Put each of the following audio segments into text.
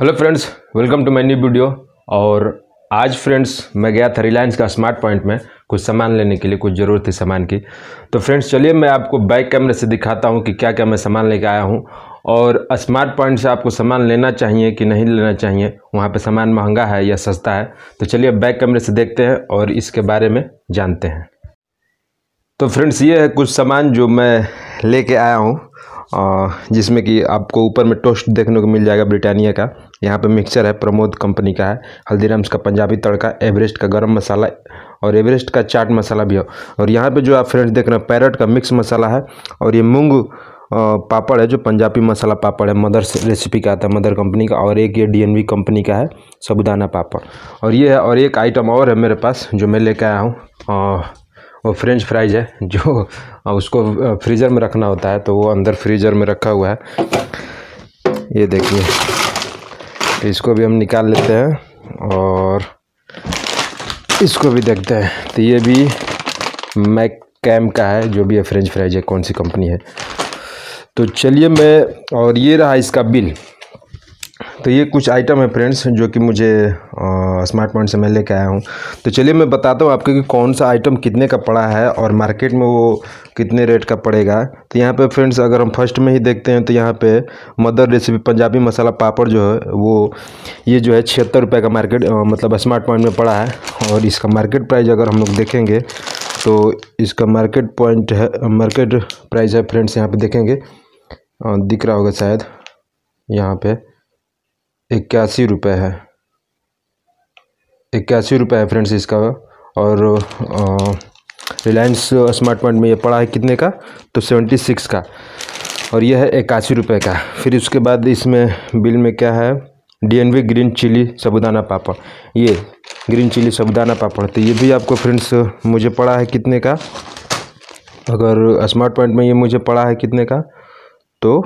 hello friends welcome to my new video और आज friends मैं गया था रिलायंस का स्मार्ट पॉइंट में कुछ सामान लेने के लिए कुछ ज़रूरत थी सामान की तो फ्रेंड्स चलिए मैं आपको बैक कैमरे से दिखाता हूँ कि क्या क्या मैं सामान लेके आया हूँ और स्मार्ट पॉइंट से आपको सामान लेना चाहिए कि नहीं लेना चाहिए वहाँ पर सामान महंगा है या सस्ता है तो चलिए बैक कैमरे से देखते हैं और इसके बारे में जानते हैं तो फ्रेंड्स ये है कुछ सामान जो मैं ले आया हूँ जिसमें कि आपको ऊपर में टोस्ट देखने को मिल जाएगा ब्रिटानिया का यहाँ पे मिक्सचर है प्रमोद कंपनी का है हल्दीराम्स का पंजाबी तड़का एवरेस्ट का गरम मसाला और एवरेस्ट का चाट मसाला भी हो और यहाँ पे जो आप फ्रेंड्स देख रहे हैं पैरट का मिक्स मसाला है और ये मूंग पापड़ है जो पंजाबी मसाला पापड़ है मदर रेसिपी का आता है मदर कंपनी का और एक ये डी कंपनी का है सबुदाना पापड़ और ये है और एक आइटम और है मेरे पास जो मैं लेके आया हूँ वो फ्रेंच फ्राइज है जो उसको फ्रीज़र में रखना होता है तो वो अंदर फ्रीज़र में रखा हुआ है ये देखिए इसको भी हम निकाल लेते हैं और इसको भी देखते हैं तो ये भी मैक कैम का है जो भी है फ्रेंच फ्राइज है कौन सी कंपनी है तो चलिए मैं और ये रहा इसका बिल तो ये कुछ आइटम है फ्रेंड्स जो कि मुझे स्मार्ट पॉइंट से मैं लेके आया हूँ तो चलिए मैं बताता हूँ आपके कि कौन सा आइटम कितने का पड़ा है और मार्केट में वो कितने रेट का पड़ेगा तो यहाँ पे फ्रेंड्स अगर हम फर्स्ट में ही देखते हैं तो यहाँ पे मदर रेसिपी पंजाबी मसाला पापड़ जो है वो ये जो है छिहत्तर रुपये का मार्केट मतलब स्मार्ट पॉइंट में पड़ा है और इसका मार्केट प्राइस अगर हम लोग देखेंगे तो इसका मार्केट पॉइंट है मार्केट प्राइस है फ्रेंड्स यहाँ पर देखेंगे दिख रहा होगा शायद यहाँ पर इक्यासी रुपये है इक्यासी रुपये है फ्रेंड्स इसका और रिलायंस स्मार्ट पॉइंट में ये पड़ा है कितने का तो सेवेंटी सिक्स का और यह है इक्यासी रुपये का फिर उसके बाद इसमें बिल में क्या है DNV green chilli sabudana papad ये ग्रीन चिली साबुदाना पापड़ तो ये भी आपको फ्रेंड्स मुझे पड़ा है कितने का अगर स्मार्ट पॉइंट में ये मुझे पड़ा है कितने का तो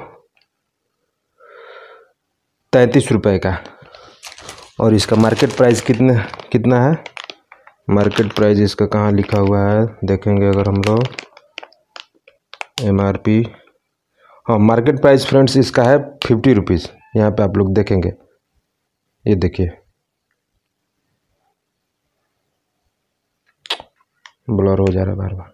तैंतीस रुपये का और इसका मार्केट प्राइस कितने कितना है मार्केट प्राइस इसका कहाँ लिखा हुआ है देखेंगे अगर हम लोग एम आर पी हाँ मार्केट प्राइस फ्रेंड्स इसका है फिफ्टी रुपीज़ यहाँ पे आप लोग देखेंगे ये देखिए ब्लर हो जा रहा है बार बार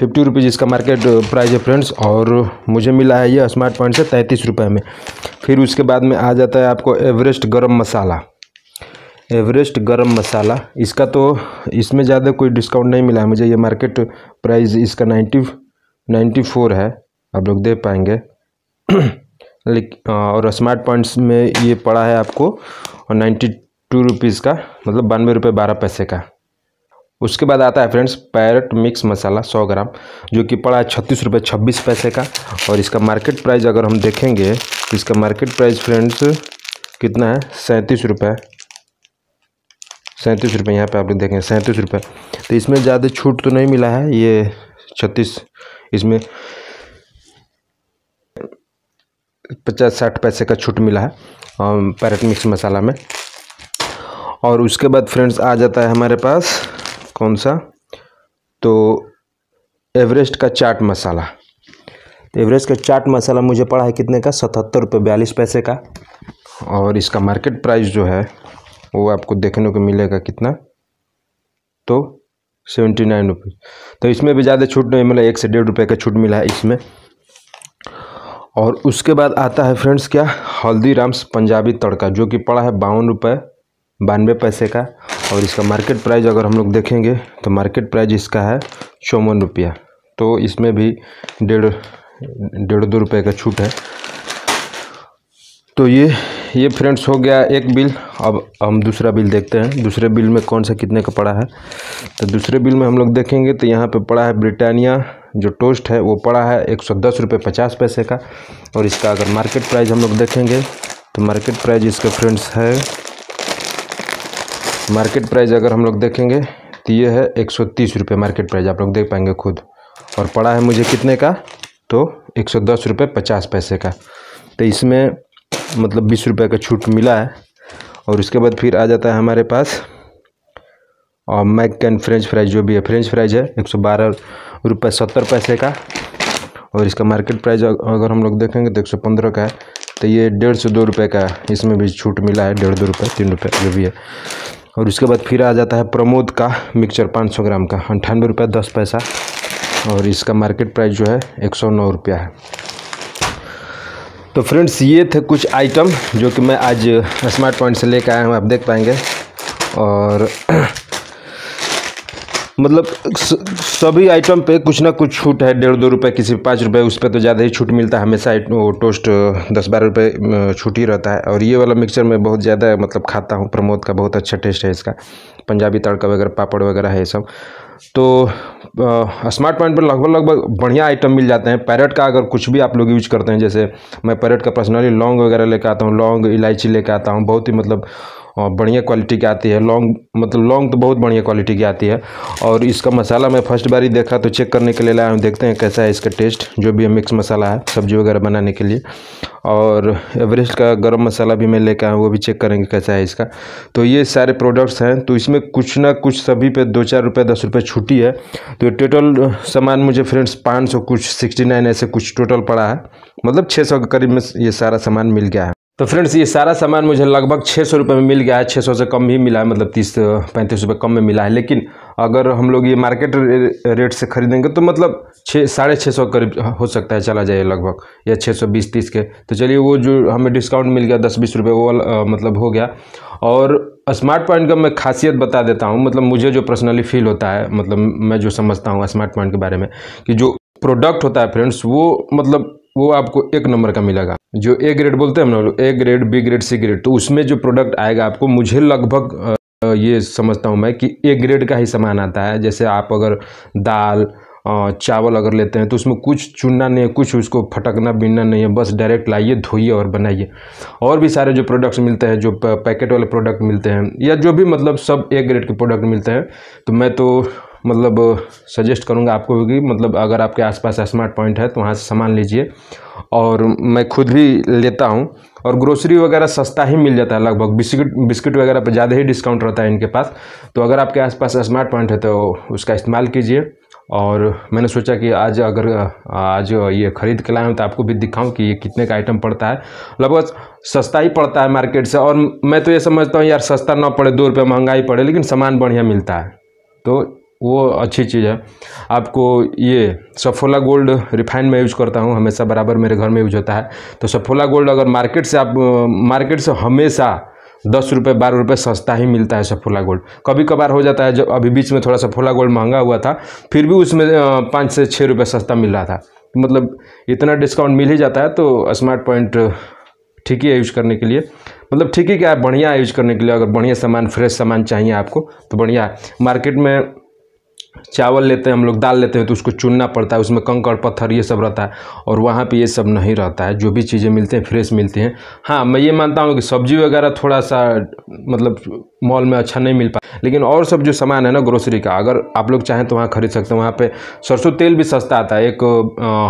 फिफ्टी रुपीज़ इसका मार्केट प्राइस है फ्रेंड्स और मुझे मिला है ये स्मार्ट पॉइंट से तैंतीस रुपये में फिर उसके बाद में आ जाता है आपको एवरेस्ट गरम मसाला एवरेस्ट गरम मसाला इसका तो इसमें ज़्यादा कोई डिस्काउंट नहीं मिला है मुझे ये मार्केट प्राइस इसका नाइन्टी नाइन्टी फोर है आप लोग दे पाएंगे और स्मार्ट पॉइंट्स में ये पड़ा है आपको नाइन्टी टू रुपीज़ का मतलब बानवे रुपये बारह पैसे का उसके बाद आता है फ्रेंड्स पैरट मिक्स मसाला सौ ग्राम जो कि पड़ा है छत्तीस रुपये छब्बीस पैसे का और इसका मार्केट प्राइस अगर हम देखेंगे इसका मार्केट प्राइस फ्रेंड्स कितना है सैंतीस रुपये सैंतीस रुपये यहाँ पे आप लोग देखें सैंतीस रुपये तो इसमें ज़्यादा छूट तो नहीं मिला है ये छत्तीस इसमें पचास साठ पैसे का छूट मिला है पैरट मिक्स मसाला में और उसके बाद फ्रेंड्स आ जाता है हमारे पास कौन सा तो एवरेस्ट का चाट मसाला एवरेज का चाट मसाला मुझे पड़ा है कितने का सतहत्तर रुपये बयालीस पैसे का और इसका मार्केट प्राइस जो है वो आपको देखने को मिलेगा कितना तो सेवेंटी नाइन रुपीज़ तो इसमें भी ज़्यादा छूट नहीं मिला एक से डेढ़ रुपये का छूट मिला है इसमें और उसके बाद आता है फ्रेंड्स क्या हल्दीराम्स पंजाबी तड़का जो कि पड़ा है बावन रुपये बानवे पैसे का और इसका मार्केट प्राइस अगर हम लोग देखेंगे तो मार्केट प्राइस इसका है चौवन रुपया तो इसमें भी डेढ़ डेढ़ दो रुपये का छूट है तो ये ये फ्रेंड्स हो गया एक बिल अब हम दूसरा बिल देखते हैं दूसरे बिल में कौन सा कितने का पड़ा है तो दूसरे बिल में हम लोग देखेंगे तो यहाँ पे पड़ा है ब्रिटानिया जो टोस्ट है वो पड़ा है एक सौ दस रुपये पचास पैसे का और इसका अगर मार्केट प्राइस हम लोग देखेंगे तो मार्केट प्राइज इसका फ्रेंड्स है मार्केट प्राइज़ अगर हम लोग देखेंगे तो ये है एक सौ तीस रुपये मार्केट प्राइज़ आप लोग देख पाएंगे खुद और पड़ा है मुझे कितने का तो एक सौ दस रुपये पचास पैसे का तो इसमें मतलब बीस रुपये का छूट मिला है और उसके बाद फिर आ जाता है हमारे पास और मैक एंड फ्रेंच फ्राइज जो भी है फ्रेंच फ्राइज है एक सौ बारह रुपये सत्तर पैसे का और इसका मार्केट प्राइस अगर हम लोग देखेंगे तो एक सौ पंद्रह का है तो ये डेढ़ सौ दो रुपये का है इसमें भी छूट मिला है डेढ़ दो रुपये तीन रुपये जो भी है और उसके बाद फिर आ जाता है प्रमोद का मिक्सचर पाँच सौ ग्राम का अंठानवे रुपये दस पैसा और इसका मार्केट प्राइस जो है एक सौ नौ रुपया है तो फ्रेंड्स ये थे कुछ आइटम जो कि मैं आज स्मार्ट पॉइंट से लेकर आया हूँ आप देख पाएंगे और मतलब सभी आइटम पे कुछ ना कुछ छूट है डेढ़ दो रुपये किसी पाँच रुपये उस पर तो ज़्यादा ही छूट मिलता है हमेशा टोस्ट दस बारह रुपये छूट ही रहता है और ये वाला मिक्सचर मैं बहुत ज़्यादा मतलब खाता हूँ प्रमोद का बहुत अच्छा टेस्ट है इसका पंजाबी तड़का वगैरह पापड़ वगैरह है ये सब तो स्मार्ट पॉइंट पर लगभग लगभग बढ़िया आइटम मिल जाते हैं पैरेट का अगर कुछ भी आप लोग यूज करते हैं जैसे मैं पैरेट का पर्सनली लॉन्ग वगैरह लेकर आता हूँ लॉन्ग इलायची लेकर आता हूँ बहुत ही मतलब और बढ़िया क्वालिटी की आती है लॉन्ग मतलब लॉन्ग तो बहुत बढ़िया क्वालिटी की आती है और इसका मसाला मैं फर्स्ट बार ही देखा तो चेक करने के लिए लाया हूँ देखते हैं कैसा है इसका टेस्ट जो भी है मिक्स मसाला है सब्जी वगैरह बनाने के लिए और एवरेस्ट का गर्म मसाला भी मैं लेकर आया हूँ वो भी चेक करेंगे कैसा है इसका तो ये सारे प्रोडक्ट्स हैं तो इसमें कुछ ना कुछ सभी पे दो चार रुपये दस रुपये छुट्टी है तो टोटल सामान मुझे फ्रेंड्स पाँच सौ कुछ सिक्सटी नाइन ऐसे कुछ टोटल पड़ा है मतलब छः सौ के करीब में ये सारा सामान मिल गया है तो फ्रेंड्स ये सारा सामान मुझे लगभग छः सौ रुपये में मिल गया है छः सौ से कम ही मिला है मतलब तीस पैंतीस रुपये कम में मिला है लेकिन अगर हम लोग ये मार्केट रेट से खरीदेंगे तो मतलब छः साढ़े छः सौ करीब हो सकता है चला जाए लगभग या छः सौ बीस तीस के तो चलिए वो जो हमें डिस्काउंट मिल गया दस बीस रुपये वो आ, मतलब हो गया और स्मार्ट पॉइंट का मैं खासियत बता देता हूँ मतलब मुझे जो पर्सनली फील होता है मतलब मैं जो समझता हूँ स्मार्ट पॉइंट के बारे में कि जो प्रोडक्ट होता है फ्रेंड्स वो मतलब वो आपको एक नंबर का मिलेगा जो ए ग्रेड बोलते हैं हम लोग A grade B grade C grade तो उसमें जो प्रोडक्ट आएगा आपको मुझे लगभग ये समझता हूँ मैं कि ए ग्रेड का ही सामान आता है जैसे आप अगर दाल चावल अगर लेते हैं तो उसमें कुछ चुनना नहीं है कुछ उसको फटकना बिनना नहीं है बस डायरेक्ट लाइए धोइए और बनाइए और भी सारे जो प्रोडक्ट्स मिलते हैं जो पैकेट वाले प्रोडक्ट मिलते हैं या जो भी मतलब सब ए ग्रेड के प्रोडक्ट मिलते हैं तो मैं तो मतलब सजेस्ट करूँगा आपको भी मतलब अगर आपके आसपास स्मार्ट पॉइंट है तो वहाँ से सामान लीजिए और मैं खुद भी लेता हूँ और ग्रोसरी वगैरह सस्ता ही मिल जाता है लगभग बिस्किट बिस्किट वगैरह पर ज़्यादा ही डिस्काउंट रहता है इनके पास तो अगर आपके आसपास स्मार्ट पॉइंट है तो उसका इस्तेमाल कीजिए और मैंने सोचा कि आज अगर आज ये ख़रीद के लाएँ तो आपको भी दिखाऊं कि ये कितने का आइटम पड़ता है लगभग सस्ता ही पड़ता है मार्केट से और मैं तो ये समझता हूँ यार सस्ता ना पड़े दो रुपये महंगाई पड़े लेकिन सामान बढ़िया मिलता है तो वो अच्छी चीज़ है आपको ये सफोला गोल्ड रिफाइन में यूज करता हूँ हमेशा बराबर मेरे घर में यूज होता है तो सफोला गोल्ड अगर मार्केट से आप मार्केट से हमेशा दस रुपये बारह रुपये सस्ता ही मिलता है सफोला गोल्ड कभी कभार हो जाता है जब अभी बीच में थोड़ा सफोला गोल्ड महंगा हुआ था फिर भी उसमें पाँच से छः रुपये सस्ता मिल रहा था मतलब इतना डिस्काउंट मिल ही जाता है तो स्मार्ट पॉइंट ठीक ही है यूज करने के लिए मतलब ठीक ही क्या है बढ़िया है यूज करने के लिए अगर बढ़िया सामान फ्रेश सामान चाहिए आपको तो बढ़िया है मार्केट में चावल लेते हैं हम लोग दाल लेते हैं तो उसको चुनना पड़ता है उसमें कंकड़ पत्थर ये सब रहता है और वहाँ पे ये सब नहीं रहता है जो भी चीज़ें मिलते हैं फ्रेश मिलती हैं हाँ मैं ये मानता हूँ कि सब्जी वगैरह थोड़ा सा मतलब मॉल में अच्छा नहीं मिल पाता लेकिन और सब जो सामान है ना ग्रोसरी का अगर आप लोग चाहें तो वहाँ खरीद सकते हैं वहाँ पर सरसों तेल भी सस्ता आता है एक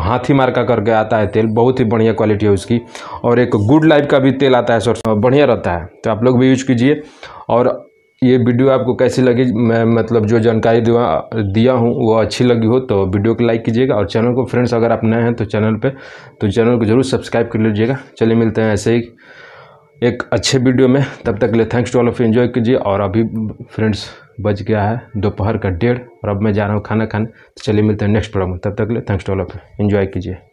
हाथी मार्का करके आता है तेल बहुत ही बढ़िया क्वालिटी है उसकी और एक गुड लाइफ का भी तेल आता है सरसों बढ़िया रहता है तो आप लोग भी यूज कीजिए और ये वीडियो आपको कैसी लगी मैं मतलब जो जानकारी दिया हूँ वो अच्छी लगी हो तो वीडियो को लाइक कीजिएगा और चैनल को फ्रेंड्स अगर आप नए हैं तो चैनल पे तो चैनल को ज़रूर सब्सक्राइब कर लीजिएगा चलिए मिलते हैं ऐसे ही एक अच्छे वीडियो में तब तक ले thanks to all of enjoy कीजिए और अभी फ्रेंड्स बज गया है दोपहर का डेढ़ और अब मैं जा रहा हूँ खाना खाने तो चलिए मिलते हैं नेक्स्ट प्रोग्राम तब तक ले thanks to all of enjoy कीजिए